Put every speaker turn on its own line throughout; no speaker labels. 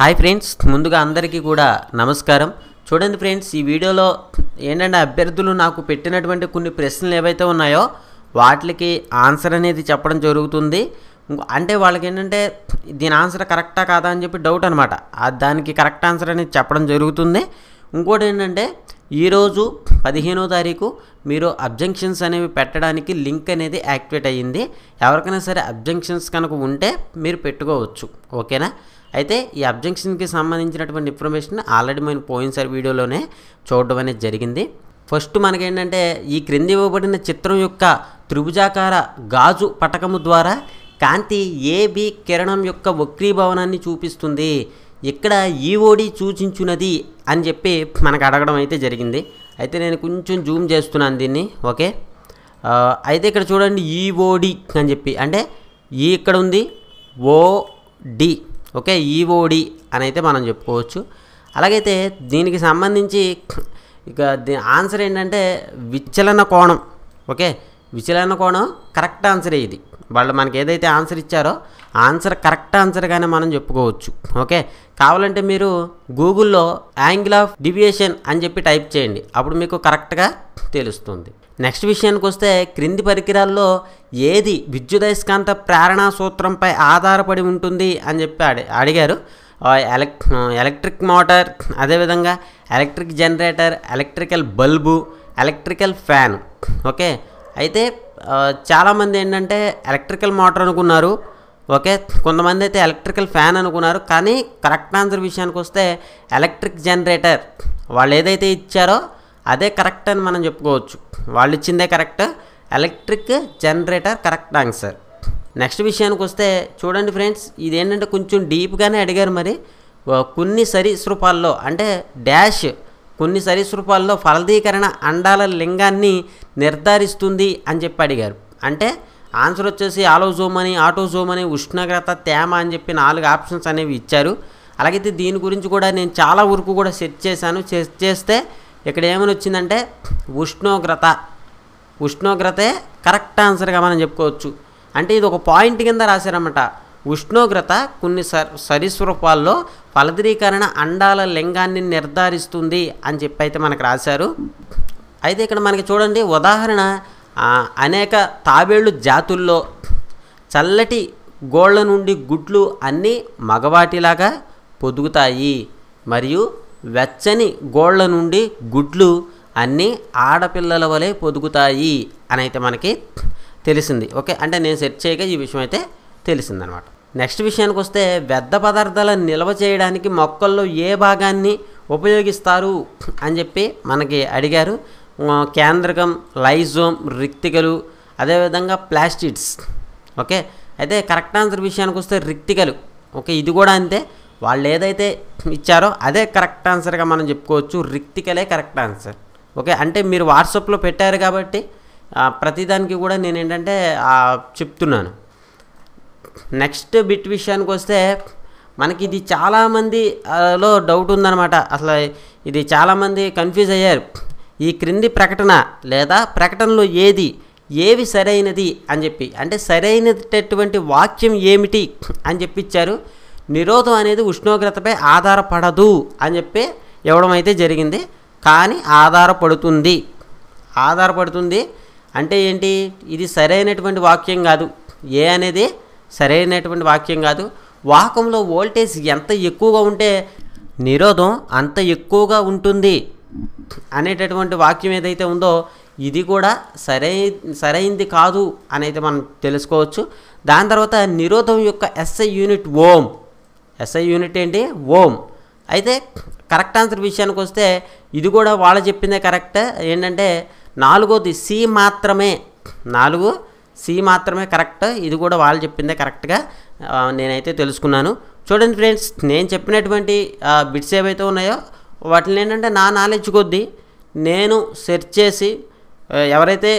hi friends ముందుగా అందరికీ కూడా నమస్కారం చూడండి ఫ్రెండ్స్ ఈ వీడియోలో ఏంటంటే అభ్యర్థులు నాకు పెట్టినటువంటి కొన్ని ప్రశ్నలు ఏవైతే ఉన్నాయో వాటికి ఆన్సర్ అనేది చెప్పడం జరుగుతుంది అంటే వాళ్ళకి ఏంటంటే దీని ఆన్సర్ కరెక్టా కాదా అని చెప్పి డౌట్ అనమాట దానికి కరెక్ట్ ఆన్సర్ అనేది చెప్పడం జరుగుతుంది ఇంకోటి ఏంటంటే ఈరోజు పదిహేనో తారీఖు మీరు అబ్జెక్షన్స్ అనేవి పెట్టడానికి లింక్ అనేది యాక్టివేట్ అయ్యింది ఎవరికైనా సరే అబ్జెక్షన్స్ కనుక ఉంటే మీరు పెట్టుకోవచ్చు ఓకేనా అయితే ఈ అబ్జెక్షన్కి సంబంధించినటువంటి ఇన్ఫర్మేషన్ ఆల్రెడీ మనం పోయినసారి వీడియోలోనే చూడడం అనేది జరిగింది ఫస్ట్ మనకేంటంటే ఈ క్రింది ఇవ్వబడిన చిత్రం యొక్క త్రిభుజాకార గాజు పటకము ద్వారా కాంతి ఏబి కిరణం యొక్క వక్రీభవనాన్ని చూపిస్తుంది ఇక్కడ ఈఓడి సూచించున్నది అని చెప్పి మనకు అడగడం అయితే జరిగింది అయితే నేను కొంచెం జూమ్ చేస్తున్నాను దీన్ని ఓకే అయితే ఇక్కడ చూడండి ఈఓడి అని చెప్పి అంటే ఈ ఇక్కడ ఉంది ఓడి ఓకే ఈఓడి e అని అయితే మనం చెప్పుకోవచ్చు అలాగైతే దీనికి సంబంధించి ఇక ఆన్సర్ ఏంటంటే విచలన కోణం ఓకే విచలన కోణం కరెక్ట్ ఆన్సరే ఇది వాళ్ళు మనకి ఏదైతే ఆన్సర్ ఇచ్చారో ఆన్సర్ కరెక్ట్ ఆన్సర్గానే మనం చెప్పుకోవచ్చు ఓకే కావాలంటే మీరు గూగుల్లో యాంగిల్ ఆఫ్ డివియేషన్ అని చెప్పి టైప్ చేయండి అప్పుడు మీకు కరెక్ట్గా తెలుస్తుంది నెక్స్ట్ విషయానికి వస్తే క్రింది పరికరాల్లో ఏది విద్యుదయస్కాంత ప్రేరణ సూత్రంపై ఆధారపడి ఉంటుంది అని చెప్పి అడి అడిగారు ఎలక్ ఎలక్ట్రిక్ మోటార్ అదేవిధంగా electric generator electrical bulb electrical fan okay అయితే చాలామంది ఏంటంటే ఎలక్ట్రికల్ మోటార్ అనుకున్నారు ఓకే కొంతమంది అయితే ఎలక్ట్రికల్ ఫ్యాన్ అనుకున్నారు కానీ కరెక్ట్ ఆన్సర్ విషయానికి వస్తే ఎలక్ట్రిక్ జనరేటర్ వాళ్ళు ఏదైతే ఇచ్చారో అదే కరెక్ట్ అని మనం చెప్పుకోవచ్చు వాళ్ళు ఇచ్చిందే correct electric generator correct answer next విషయానికి వస్తే చూడండి ఫ్రెండ్స్ ఇదేంటంటే కొంచెం డీప్గానే అడిగారు మరి కొన్ని సరీసృపాల్లో అంటే డ్యాష్ కొన్ని సరీసృపాల్లో ఫలదీకరణ అండాల లింగాన్ని నిర్ధారిస్తుంది అని చెప్పి అడిగారు అంటే ఆన్సర్ వచ్చేసి ఆలోజోమ్ అని ఆటోజోమ్ అని ఉష్ణోగ్రత తేమ అని చెప్పి నాలుగు ఆప్షన్స్ అనేవి ఇచ్చారు అలాగైతే దీని గురించి కూడా నేను చాలా వరకు కూడా సెర్చ్ చేశాను సెర్చ్ చేస్తే ఇక్కడ ఏమని వచ్చిందంటే ఉష్ణోగ్రత ఉష్ణోగ్రతే కరెక్ట్ ఆన్సర్గా మనం చెప్పుకోవచ్చు అంటే ఇది ఒక పాయింట్ కింద రాశారన్నమాట ఉష్ణోగ్రత కొన్ని సరీసృపాల్లో ఫలదీకరణ అండాల లింగాన్ని నిర్ధారిస్తుంది అని చెప్పి అయితే మనకు రాశారు అయితే ఇక్కడ మనకి చూడండి ఉదాహరణ అనేక తాబేళ్ళు జాతుల్లో చల్లటి గోళ్ల నుండి గుడ్లు అన్నీ మగవాటిలాగా పొదుగుతాయి మరియు వెచ్చని గోళ్ల నుండి గుడ్లు అన్నీ ఆడపిల్లల వలె పొదుగుతాయి అని అయితే మనకి తెలిసింది ఓకే అంటే నేను సెర్చ్ చేయగా ఈ విషయం అయితే తెలిసిందనమాట నెక్స్ట్ విషయానికి వస్తే వ్యర్థ పదార్థాలను నిల్వ చేయడానికి మొక్కల్లో ఏ భాగాన్ని ఉపయోగిస్తారు అని చెప్పి మనకి అడిగారు కేంద్రకం లైజోమ్ రిక్తికలు అదేవిధంగా ప్లాస్టిడ్స్ ఓకే అయితే కరెక్ట్ ఆన్సర్ విషయానికి వస్తే రిక్తికలు ఓకే ఇది కూడా అంతే వాళ్ళు ఏదైతే ఇచ్చారో అదే కరెక్ట్ ఆన్సర్గా మనం చెప్పుకోవచ్చు రిక్తికలే కరెక్ట్ ఆన్సర్ ఓకే అంటే మీరు వాట్సాప్లో పెట్టారు కాబట్టి ప్రతిదానికి కూడా నేను ఏంటంటే చెప్తున్నాను నెక్స్ట్ బిట్ విషయానికి వస్తే మనకి ఇది చాలామంది లో డౌట్ ఉందన్నమాట అసలు ఇది చాలామంది కన్ఫ్యూజ్ అయ్యారు ఈ క్రింది ప్రకటన లేదా ప్రకటనలో ఏది ఏవి సరైనది అని చెప్పి అంటే సరైనటువంటి వాక్యం ఏమిటి అని చెప్పిచ్చారు నిరోధం అనేది ఉష్ణోగ్రతపై ఆధారపడదు అని చెప్పి ఇవ్వడం అయితే జరిగింది కానీ ఆధారపడుతుంది ఆధారపడుతుంది అంటే ఏంటి ఇది సరైనటువంటి వాక్యం కాదు ఏ అనేది సరైనటువంటి వాక్యం కాదు వాకంలో వోల్టేజ్ ఎంత ఎక్కువగా ఉంటే నిరోధం అంత ఎక్కువగా ఉంటుంది అనేటటువంటి వాక్యం ఏదైతే ఉందో ఇది కూడా సరై సరైంది కాదు అనేది మనం తెలుసుకోవచ్చు దాని తర్వాత నిరోధం యొక్క SI unit ohm SI unit ఏంటి ఓం అయితే కరెక్ట్ ఆన్సర్ విషయానికి వస్తే ఇది కూడా వాళ్ళు చెప్పిందే కరెక్ట్ ఏంటంటే నాలుగోది సి మాత్రమే నాలుగు సి మాత్రమే కరెక్ట్ ఇది కూడా వాళ్ళు చెప్పిందే కరెక్ట్గా నేనైతే తెలుసుకున్నాను చూడండి ఫ్రెండ్స్ నేను చెప్పినటువంటి బిట్స్ ఏవైతే ఉన్నాయో వాటిని ఏంటంటే నా నాలెడ్జ్ కొద్దీ నేను సెర్చ్ చేసి ఎవరైతే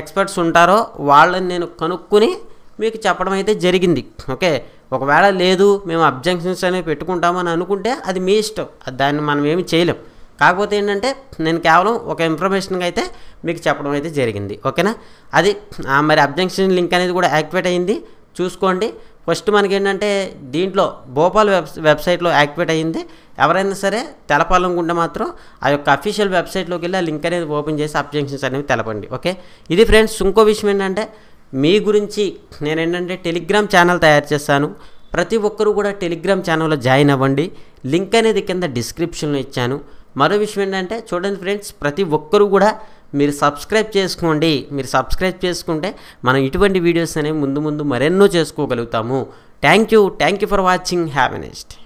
ఎక్స్పర్ట్స్ ఉంటారో వాళ్ళని నేను కనుక్కొని మీకు చెప్పడం అయితే జరిగింది ఓకే ఒకవేళ లేదు మేము అబ్జెక్షన్స్ అనేవి పెట్టుకుంటామని అనుకుంటే అది మీ ఇష్టం దాన్ని మనం ఏమి చేయలేం కాకపోతే ఏంటంటే నేను కేవలం ఒక ఇన్ఫర్మేషన్గా అయితే మీకు చెప్పడం అయితే జరిగింది ఓకేనా అది మరి అబ్జెక్షన్ లింక్ అనేది కూడా యాక్టివేట్ అయ్యింది చూసుకోండి ఫస్ట్ మనకి ఏంటంటే దీంట్లో భోపాల్ వెబ్ వెబ్సైట్లో యాక్టివేట్ అయ్యింది ఎవరైనా సరే తెలపాలనుకుంటే మాత్రం ఆ యొక్క అఫీషియల్ వెబ్సైట్లోకి వెళ్ళి ఆ లింక్ అనేది ఓపెన్ చేసి అబ్జెక్షన్స్ అనేవి తెలపండి ఓకే ఇది ఫ్రెండ్స్ ఇంకో విషయం ఏంటంటే మీ గురించి నేను ఏంటంటే టెలిగ్రామ్ ఛానల్ తయారు చేస్తాను ప్రతి ఒక్కరూ కూడా టెలిగ్రామ్ ఛానల్లో జాయిన్ అవ్వండి లింక్ అనేది కింద డిస్క్రిప్షన్లో ఇచ్చాను మరో విషయం ఏంటంటే చూడండి ఫ్రెండ్స్ ప్రతి ఒక్కరూ కూడా మీరు సబ్స్క్రైబ్ చేసుకోండి మీరు సబ్స్క్రైబ్ చేసుకుంటే మనం ఇటువంటి వీడియోస్ అనేవి ముందు ముందు మరెన్నో చేసుకోగలుగుతాము thank you thank you for watching have a